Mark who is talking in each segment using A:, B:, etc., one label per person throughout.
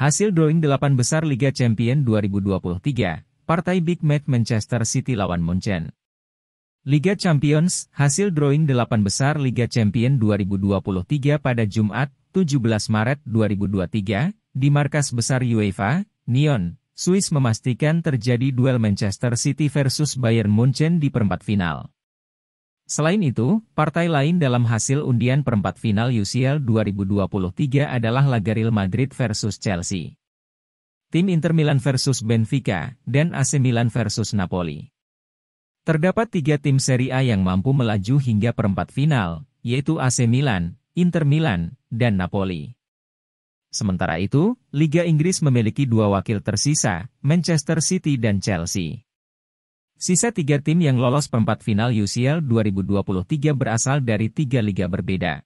A: Hasil drawing 8 besar Liga Champion 2023, partai big match Manchester City lawan Munchen. Liga Champions, hasil drawing 8 besar Liga Champion 2023 pada Jumat, 17 Maret 2023, di markas besar UEFA, Nyon, Swiss memastikan terjadi duel Manchester City versus Bayern Munchen di perempat final. Selain itu, partai lain dalam hasil undian perempat final UCL 2023 adalah laga Real Madrid versus Chelsea. Tim Inter Milan versus Benfica, dan AC Milan versus Napoli. Terdapat tiga tim Serie A yang mampu melaju hingga perempat final, yaitu AC Milan, Inter Milan, dan Napoli. Sementara itu, Liga Inggris memiliki dua wakil tersisa, Manchester City dan Chelsea. Sisa tiga tim yang lolos perempat final UCL 2023 berasal dari tiga liga berbeda.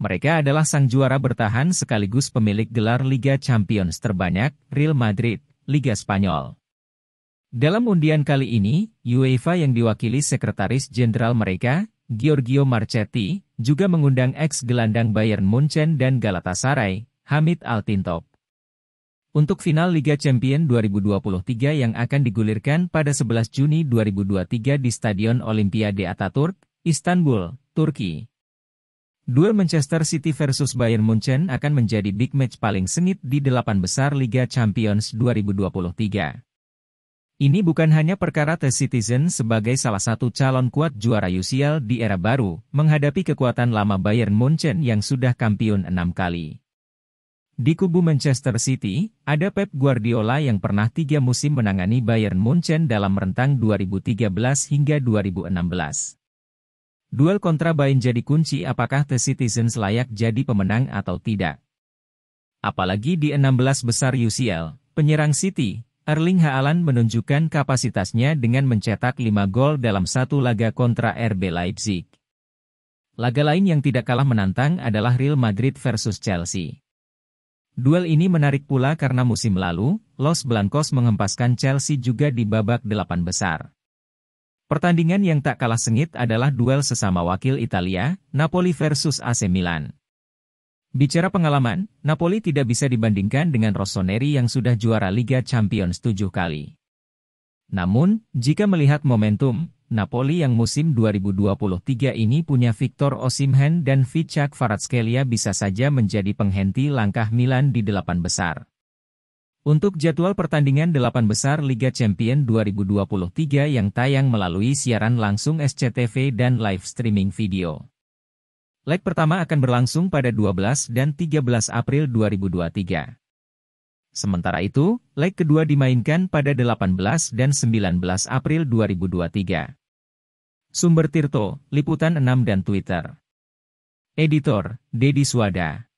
A: Mereka adalah sang juara bertahan sekaligus pemilik gelar Liga Champions terbanyak, Real Madrid, Liga Spanyol. Dalam undian kali ini, UEFA yang diwakili Sekretaris Jenderal mereka, Giorgio Marchetti, juga mengundang ex-gelandang Bayern Munchen dan Galatasaray, Hamid Altintop. Untuk final Liga Champion 2023 yang akan digulirkan pada 11 Juni 2023 di Stadion Olimpiade Ataturk, Istanbul, Turki. Duel Manchester City versus Bayern Munchen akan menjadi big match paling sengit di delapan besar Liga Champions 2023. Ini bukan hanya perkara The Citizen sebagai salah satu calon kuat juara UCL di era baru, menghadapi kekuatan lama Bayern Munchen yang sudah kampion enam kali. Di kubu Manchester City, ada Pep Guardiola yang pernah tiga musim menangani Bayern Munchen dalam rentang 2013 hingga 2016. Duel kontra Bayern jadi kunci apakah The Citizens layak jadi pemenang atau tidak. Apalagi di 16 besar UCL, penyerang City, Erling Haaland menunjukkan kapasitasnya dengan mencetak 5 gol dalam satu laga kontra RB Leipzig. Laga lain yang tidak kalah menantang adalah Real Madrid versus Chelsea. Duel ini menarik pula karena musim lalu, Los Blancos mengempaskan Chelsea juga di babak delapan besar. Pertandingan yang tak kalah sengit adalah duel sesama wakil Italia, Napoli versus AC Milan. Bicara pengalaman, Napoli tidak bisa dibandingkan dengan Rossoneri yang sudah juara Liga Champions tujuh kali. Namun, jika melihat momentum, Napoli yang musim 2023 ini punya Victor Osimhen dan Vichak Faradskelia bisa saja menjadi penghenti langkah Milan di delapan besar. Untuk jadwal pertandingan delapan besar Liga Champion 2023 yang tayang melalui siaran langsung SCTV dan live streaming video. Leg pertama akan berlangsung pada 12 dan 13 April 2023. Sementara itu, leg kedua dimainkan pada 18 dan 19 April 2023. Sumber Tirto, Liputan 6 dan Twitter. Editor, Dedi Swada.